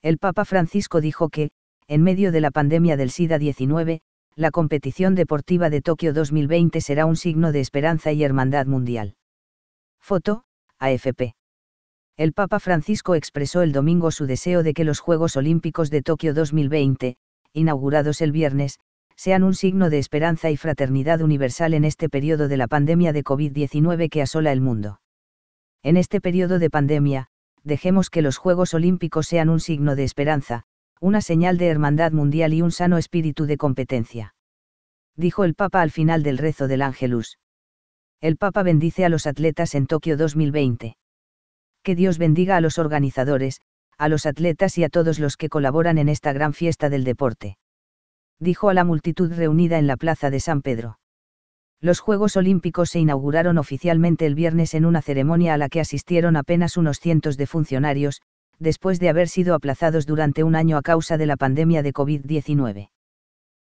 El Papa Francisco dijo que, en medio de la pandemia del SIDA-19, la competición deportiva de Tokio 2020 será un signo de esperanza y hermandad mundial. Foto, AFP. El Papa Francisco expresó el domingo su deseo de que los Juegos Olímpicos de Tokio 2020, inaugurados el viernes, sean un signo de esperanza y fraternidad universal en este periodo de la pandemia de COVID-19 que asola el mundo. En este periodo de pandemia, dejemos que los Juegos Olímpicos sean un signo de esperanza, una señal de hermandad mundial y un sano espíritu de competencia. Dijo el Papa al final del rezo del Ángelus. El Papa bendice a los atletas en Tokio 2020. Que Dios bendiga a los organizadores, a los atletas y a todos los que colaboran en esta gran fiesta del deporte. Dijo a la multitud reunida en la plaza de San Pedro. Los Juegos Olímpicos se inauguraron oficialmente el viernes en una ceremonia a la que asistieron apenas unos cientos de funcionarios, después de haber sido aplazados durante un año a causa de la pandemia de COVID-19.